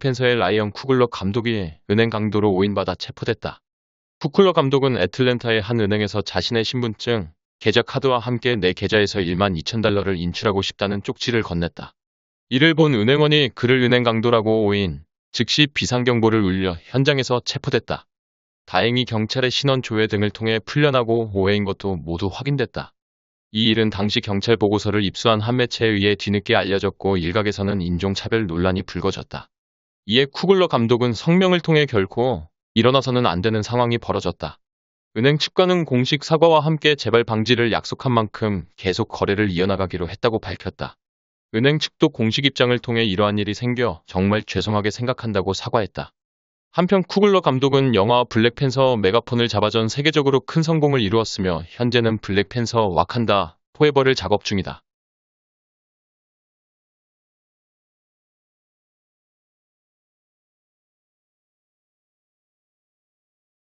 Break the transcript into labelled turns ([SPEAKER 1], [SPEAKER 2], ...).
[SPEAKER 1] 디펜서의 라이언 쿠글러 감독이 은행 강도로 오인받아 체포됐다. 쿠클러 감독은 애틀랜타의 한 은행에서 자신의 신분증, 계좌 카드와 함께 내 계좌에서 1만 2천 달러를 인출하고 싶다는 쪽지를 건넸다. 이를 본 은행원이 그를 은행 강도라고 오인, 즉시 비상경보를 울려 현장에서 체포됐다. 다행히 경찰의 신원 조회 등을 통해 풀려나고 오해인 것도 모두 확인됐다. 이 일은 당시 경찰 보고서를 입수한 한 매체에 의해 뒤늦게 알려졌고 일각에서는 인종차별 논란이 불거졌다. 이에 쿠글러 감독은 성명을 통해 결코 일어나서는 안 되는 상황이 벌어졌다. 은행 측과는 공식 사과와 함께 재발 방지를 약속한 만큼 계속 거래를 이어나가기로 했다고 밝혔다. 은행 측도 공식 입장을 통해 이러한 일이 생겨 정말 죄송하게 생각한다고 사과했다. 한편 쿠글러 감독은 영화 블랙팬서 메가폰을 잡아 전 세계적으로 큰 성공을 이루었으며 현재는 블랙팬서 와칸다 포에버를 작업 중이다.